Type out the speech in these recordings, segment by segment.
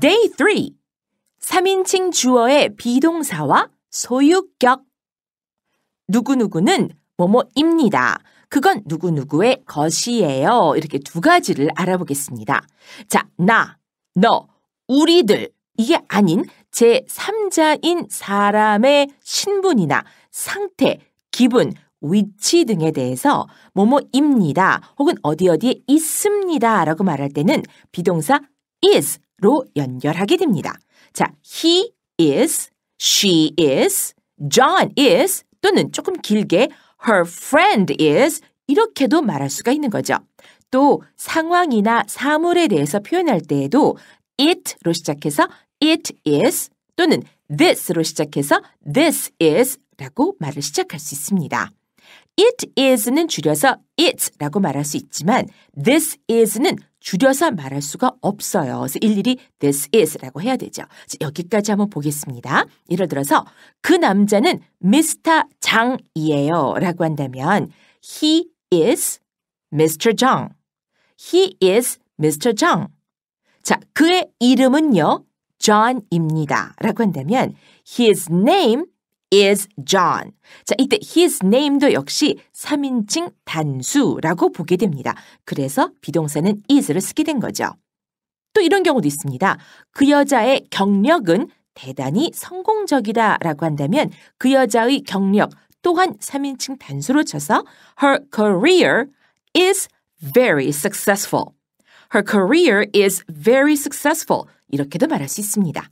Day 3. 3인칭 주어의 비동사와 소유격. 누구누구는 뭐뭐입니다. 그건 누구누구의 것이에요. 이렇게 두 가지를 알아보겠습니다. 자, 나, 너, 우리들. 이게 아닌 제3자인 사람의 신분이나 상태, 기분, 위치 등에 대해서 뭐뭐입니다 혹은 어디 어디에 있습니다 라고 말할 때는 비동사 is 로 연결하게 됩니다. 자, he is, she is, John is 또는 조금 길게 her friend is 이렇게도 말할 수가 있는 거죠. 또 상황이나 사물에 대해서 표현할 때에도 it로 시작해서 it is 또는 this로 시작해서 this is 라고 말을 시작할 수 있습니다. it is는 줄여서 it라고 말할 수 있지만 this is는 줄여서 말할 수가 없어요. 그래서 일일이 this is라고 해야 되죠. 여기까지 한번 보겠습니다. 예를 들어서 그 남자는 Mr. 장이에요. 라고 한다면 he is Mr. 장. he is Mr. 장. 자, 그의 이름은요. John입니다. 라고 한다면 his name is John. 자, 이때 his name도 역시 3인칭 단수라고 보게 됩니다. 그래서 비동사는 is를 쓰게 된 거죠. 또 이런 경우도 있습니다. 그 여자의 경력은 대단히 성공적이다 라고 한다면 그 여자의 경력 또한 3인칭 단수로 쳐서 her career is very successful. her career is very successful. 이렇게도 말할 수 있습니다.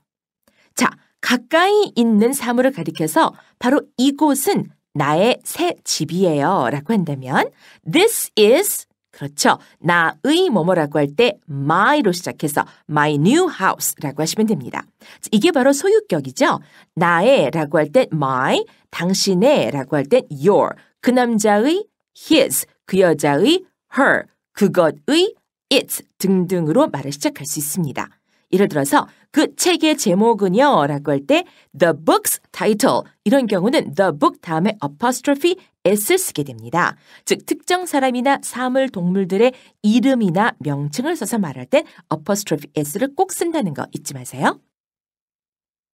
가까이 있는 사물을 가리켜서 바로 이곳은 나의 새 집이에요 라고 한다면 This is 그렇죠. 나의 뭐뭐라고 할 때 my로 시작해서 my new house라고 하시면 됩니다. 이게 바로 소유격이죠. 나의 라고 할 때 my, 당신의 라고 할 때 your, 그 남자의 his, 그 여자의 her, 그것의 it 등등으로 말을 시작할 수 있습니다. 예를 들어서 그 책의 제목은요 라고 할 때 the book's title 이런 경우는 the book 다음에 apostrophe s 쓰게 됩니다. 즉 특정 사람이나 사물 동물들의 이름이나 명칭을 써서 말할 땐 apostrophe s를 꼭 쓴다는 거 잊지 마세요.